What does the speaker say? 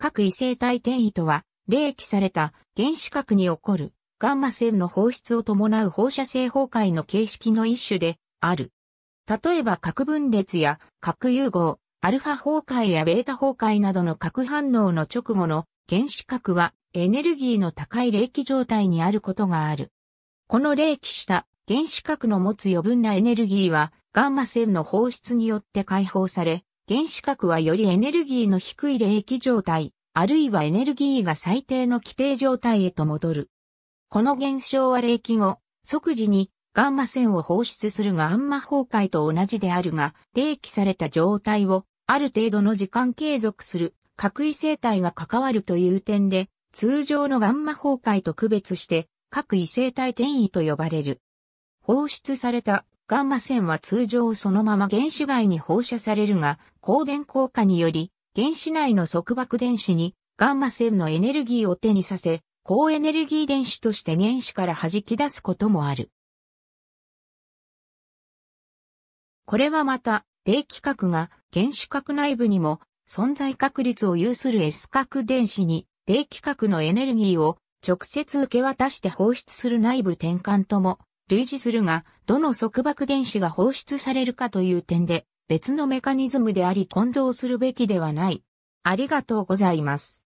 各異性体転移とは、冷気された原子核に起こるガンマ線の放出を伴う放射性崩壊の形式の一種である。例えば核分裂や核融合、アルファ崩壊やベータ崩壊などの核反応の直後の原子核はエネルギーの高い冷気状態にあることがある。この冷気した原子核の持つ余分なエネルギーはガンマ線の放出によって解放され、原子核はよりエネルギーの低い冷気状態、あるいはエネルギーが最低の規定状態へと戻る。この現象は冷気後、即時にガンマ線を放出するガンマ崩壊と同じであるが、冷気された状態をある程度の時間継続する核異性体が関わるという点で、通常のガンマ崩壊と区別して、核異性体転移と呼ばれる。放出されたガンマ線は通常そのまま原子外に放射されるが、光電効果により、原子内の束縛電子にガンマ線のエネルギーを手にさせ、高エネルギー電子として原子から弾き出すこともある。これはまた、霊気核が原子核内部にも存在確率を有する S 核電子に霊気核のエネルギーを直接受け渡して放出する内部転換とも類似するが、どの束縛電子が放出されるかという点で、別のメカニズムであり混同するべきではない。ありがとうございます。